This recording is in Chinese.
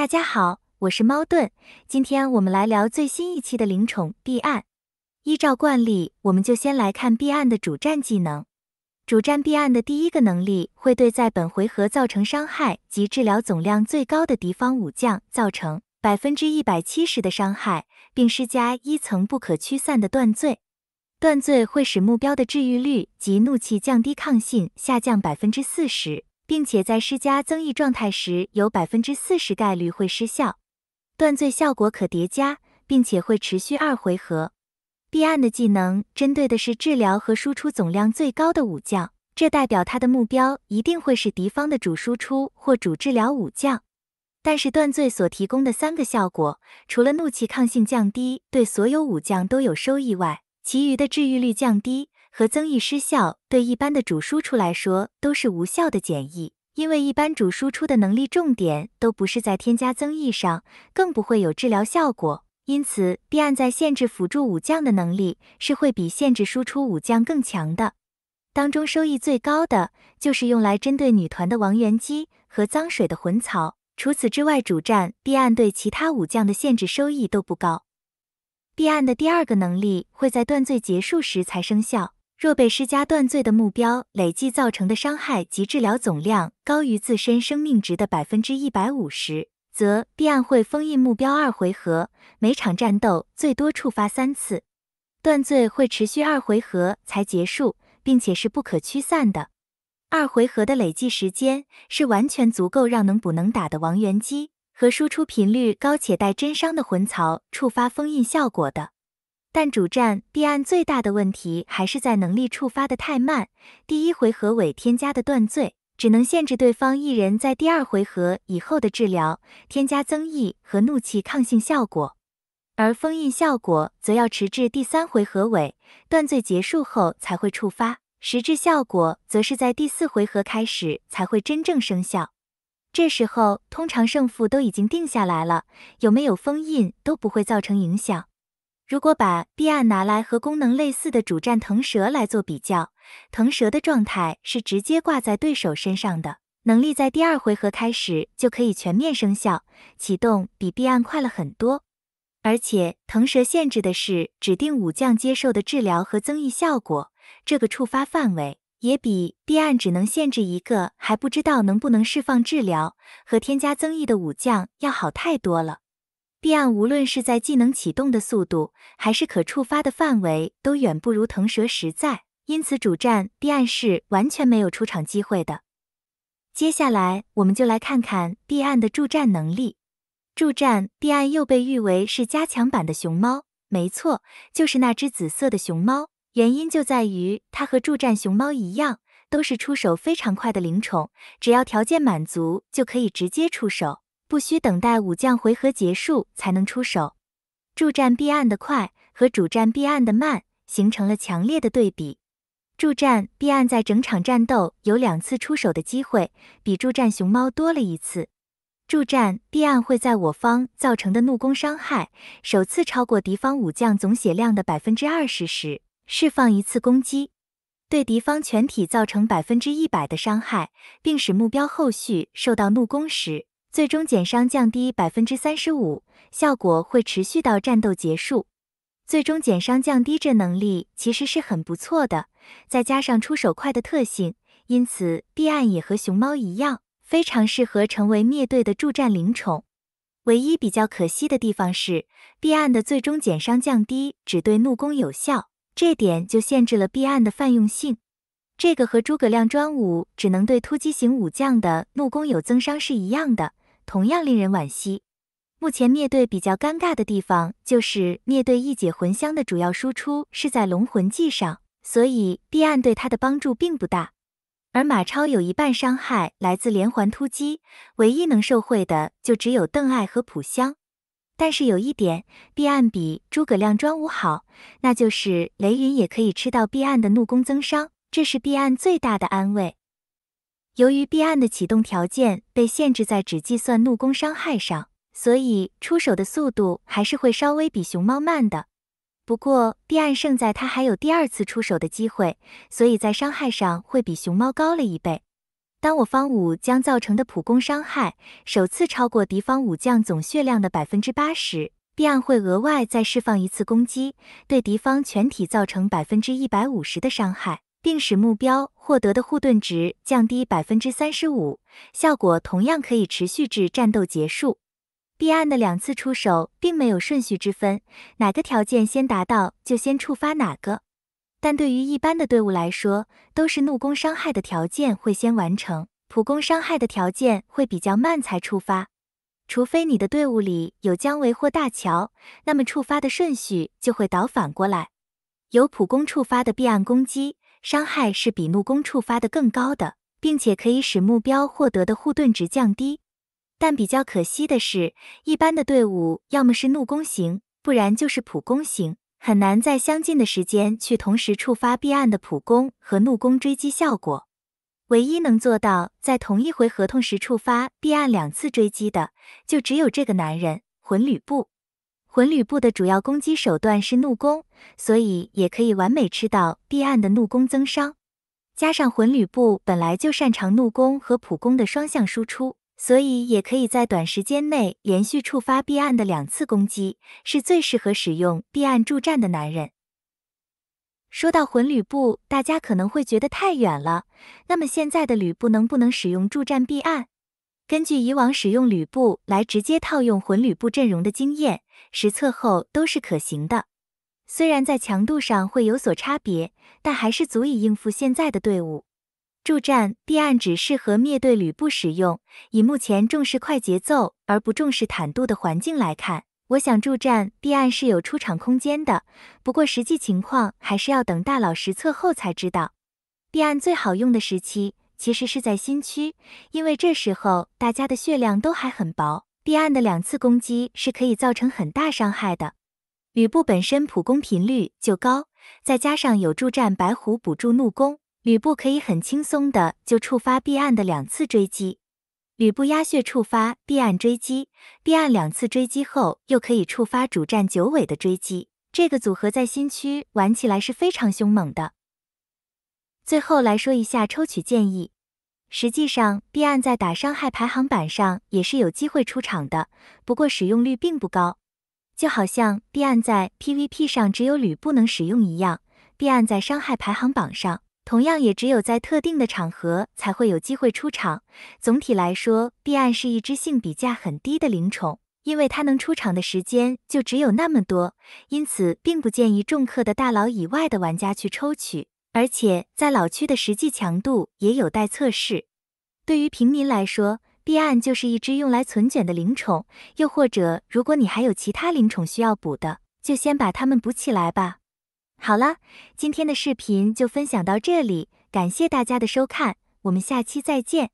大家好，我是猫顿，今天我们来聊最新一期的灵宠避案。依照惯例，我们就先来看避案的主战技能。主战避案的第一个能力会对在本回合造成伤害及治疗总量最高的敌方武将造成百分之一百七十的伤害，并施加一层不可驱散的断罪。断罪会使目标的治愈率及怒气降低抗性下降百分之四十。并且在施加增益状态时，有百分之四十概率会失效。断罪效果可叠加，并且会持续二回合。避犴的技能针对的是治疗和输出总量最高的武将，这代表他的目标一定会是敌方的主输出或主治疗武将。但是断罪所提供的三个效果，除了怒气抗性降低对所有武将都有收益外，其余的治愈率降低。和增益失效对一般的主输出来说都是无效的简易，因为一般主输出的能力重点都不是在添加增益上，更不会有治疗效果。因此，狴犴在限制辅助武将的能力是会比限制输出武将更强的。当中收益最高的就是用来针对女团的王元姬和脏水的魂草。除此之外，主战必按对其他武将的限制收益都不高。必按的第二个能力会在断罪结束时才生效。若被施加断罪的目标累计造成的伤害及治疗总量高于自身生命值的百分之一百五十，则必 i 会封印目标二回合，每场战斗最多触发三次。断罪会持续二回合才结束，并且是不可驱散的。二回合的累计时间是完全足够让能补能打的王元姬和输出频率高且带真伤的魂槽触发封印效果的。但主战避案最大的问题还是在能力触发的太慢。第一回合尾添加的断罪只能限制对方一人在第二回合以后的治疗、添加增益和怒气抗性效果，而封印效果则要迟至第三回合尾断罪结束后才会触发，实质效果则是在第四回合开始才会真正生效。这时候通常胜负都已经定下来了，有没有封印都不会造成影响。如果把避暗拿来和功能类似的主战腾蛇来做比较，腾蛇的状态是直接挂在对手身上的，能力在第二回合开始就可以全面生效，启动比避暗快了很多。而且腾蛇限制的是指定武将接受的治疗和增益效果，这个触发范围也比避暗只能限制一个还不知道能不能释放治疗和添加增益的武将要好太多了。碧岸无论是在技能启动的速度，还是可触发的范围，都远不如腾蛇实在，因此主战碧岸是完全没有出场机会的。接下来，我们就来看看碧岸的助战能力。助战碧岸又被誉为是加强版的熊猫，没错，就是那只紫色的熊猫。原因就在于它和助战熊猫一样，都是出手非常快的灵宠，只要条件满足，就可以直接出手。不需等待武将回合结束才能出手，助战必按的快和主战必按的慢形成了强烈的对比。助战必按在整场战斗有两次出手的机会，比助战熊猫多了一次。助战必按会在我方造成的怒攻伤害首次超过敌方武将总血量的百分之二十时，释放一次攻击，对敌方全体造成百分之一百的伤害，并使目标后续受到怒攻时。最终减伤降低百分之三十五，效果会持续到战斗结束。最终减伤降低这能力其实是很不错的，再加上出手快的特性，因此狴暗也和熊猫一样，非常适合成为灭队的助战灵宠。唯一比较可惜的地方是，避暗的最终减伤降低只对怒攻有效，这点就限制了避暗的泛用性。这个和诸葛亮专武只能对突击型武将的怒攻有增伤是一样的。同样令人惋惜。目前灭队比较尴尬的地方，就是灭队一解魂香的主要输出是在龙魂技上，所以避暗对他的帮助并不大。而马超有一半伤害来自连环突击，唯一能受惠的就只有邓艾和普香。但是有一点，避案比诸葛亮专武好，那就是雷云也可以吃到避暗的怒攻增伤，这是避暗最大的安慰。由于狴犴的启动条件被限制在只计算怒攻伤害上，所以出手的速度还是会稍微比熊猫慢的。不过，狴犴胜在它还有第二次出手的机会，所以在伤害上会比熊猫高了一倍。当我方武将造成的普攻伤害首次超过敌方武将总血量的百分之八十，狴犴会额外再释放一次攻击，对敌方全体造成百分之一百五十的伤害。并使目标获得的护盾值降低百分之三十五，效果同样可以持续至战斗结束。B 案的两次出手并没有顺序之分，哪个条件先达到就先触发哪个。但对于一般的队伍来说，都是怒攻伤害的条件会先完成，普攻伤害的条件会比较慢才触发。除非你的队伍里有姜维或大乔，那么触发的顺序就会倒反过来，由普攻触发的 B 案攻击。伤害是比怒攻触发的更高的，并且可以使目标获得的护盾值降低。但比较可惜的是，一般的队伍要么是怒攻型，不然就是普攻型，很难在相近的时间去同时触发避案的普攻和怒攻追击效果。唯一能做到在同一回合同时触发避案两次追击的，就只有这个男人——魂吕布。魂吕布的主要攻击手段是怒攻，所以也可以完美吃到避暗的怒攻增伤。加上魂吕布本来就擅长怒攻和普攻的双向输出，所以也可以在短时间内连续触发避暗的两次攻击，是最适合使用避暗助战的男人。说到魂吕布，大家可能会觉得太远了。那么现在的吕布能不能使用助战避暗？根据以往使用吕布来直接套用混吕布阵容的经验，实测后都是可行的。虽然在强度上会有所差别，但还是足以应付现在的队伍。助战必案只适合面对吕布使用，以目前重视快节奏而不重视坦度的环境来看，我想助战必案是有出场空间的。不过实际情况还是要等大佬实测后才知道。必案最好用的时期。其实是在新区，因为这时候大家的血量都还很薄，彼岸的两次攻击是可以造成很大伤害的。吕布本身普攻频率就高，再加上有助战白虎补助怒攻，吕布可以很轻松的就触发彼岸的两次追击。吕布压血触发彼岸追击，彼岸两次追击后又可以触发主战九尾的追击，这个组合在新区玩起来是非常凶猛的。最后来说一下抽取建议。实际上，狴犴在打伤害排行榜上也是有机会出场的，不过使用率并不高。就好像狴犴在 PVP 上只有吕布能使用一样，狴犴在伤害排行榜上，同样也只有在特定的场合才会有机会出场。总体来说，狴犴是一只性比价很低的灵宠，因为它能出场的时间就只有那么多，因此并不建议重氪的大佬以外的玩家去抽取。而且在老区的实际强度也有待测试。对于平民来说，避案就是一只用来存卷的灵宠，又或者如果你还有其他灵宠需要补的，就先把它们补起来吧。好了，今天的视频就分享到这里，感谢大家的收看，我们下期再见。